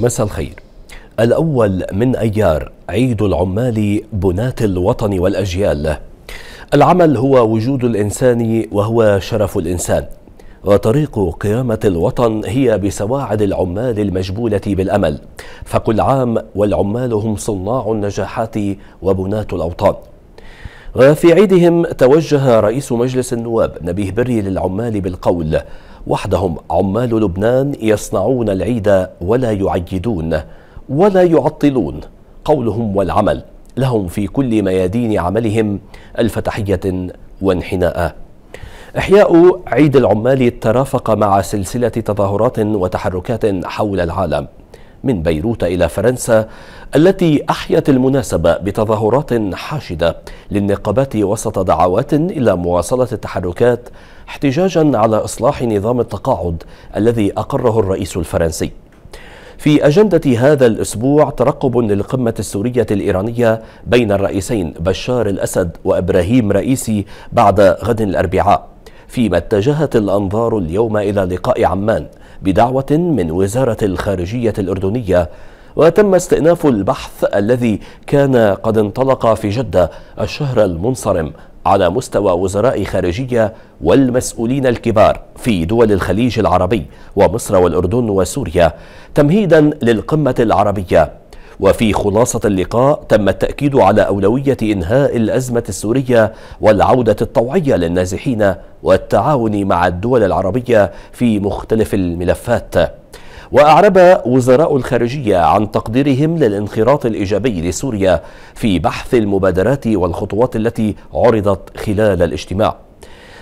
مساء الخير الأول من أيار عيد العمال بناة الوطن والأجيال العمل هو وجود الإنسان وهو شرف الإنسان وطريق قيامة الوطن هي بسواعد العمال المجبولة بالأمل فكل عام والعمال هم صناع النجاحات وبناة الأوطان وفي عيدهم توجه رئيس مجلس النواب نبيه بري للعمال بالقول وحدهم عمال لبنان يصنعون العيد ولا يعيدون ولا يعطلون قولهم والعمل لهم في كل ميادين عملهم ألف تحية وانحناء إحياء عيد العمال ترافق مع سلسلة تظاهرات وتحركات حول العالم من بيروت إلى فرنسا التي أحيت المناسبة بتظاهرات حاشدة للنقابات وسط دعوات إلى مواصلة التحركات احتجاجا على إصلاح نظام التقاعد الذي أقره الرئيس الفرنسي في أجندة هذا الأسبوع ترقب للقمة السورية الإيرانية بين الرئيسين بشار الأسد وإبراهيم رئيسي بعد غد الأربعاء فيما اتجهت الأنظار اليوم إلى لقاء عمان بدعوة من وزارة الخارجية الأردنية وتم استئناف البحث الذي كان قد انطلق في جدة الشهر المنصرم على مستوى وزراء خارجية والمسؤولين الكبار في دول الخليج العربي ومصر والأردن وسوريا تمهيدا للقمة العربية وفي خلاصة اللقاء تم التأكيد على أولوية إنهاء الأزمة السورية والعودة الطوعية للنازحين والتعاون مع الدول العربية في مختلف الملفات وأعرب وزراء الخارجية عن تقديرهم للانخراط الإيجابي لسوريا في بحث المبادرات والخطوات التي عرضت خلال الاجتماع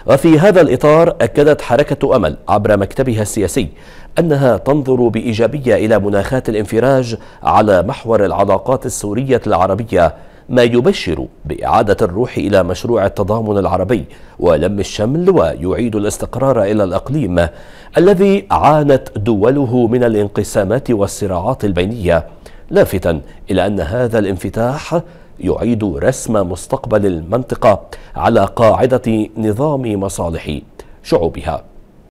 وفي هذا الإطار أكدت حركة أمل عبر مكتبها السياسي أنها تنظر بإيجابية إلى مناخات الانفراج على محور العلاقات السورية العربية ما يبشر بإعادة الروح إلى مشروع التضامن العربي ولم الشمل ويعيد الاستقرار إلى الأقليم الذي عانت دوله من الانقسامات والصراعات البينية لافتا إلى أن هذا الانفتاح يعيد رسم مستقبل المنطقة على قاعدة نظام مصالح شعوبها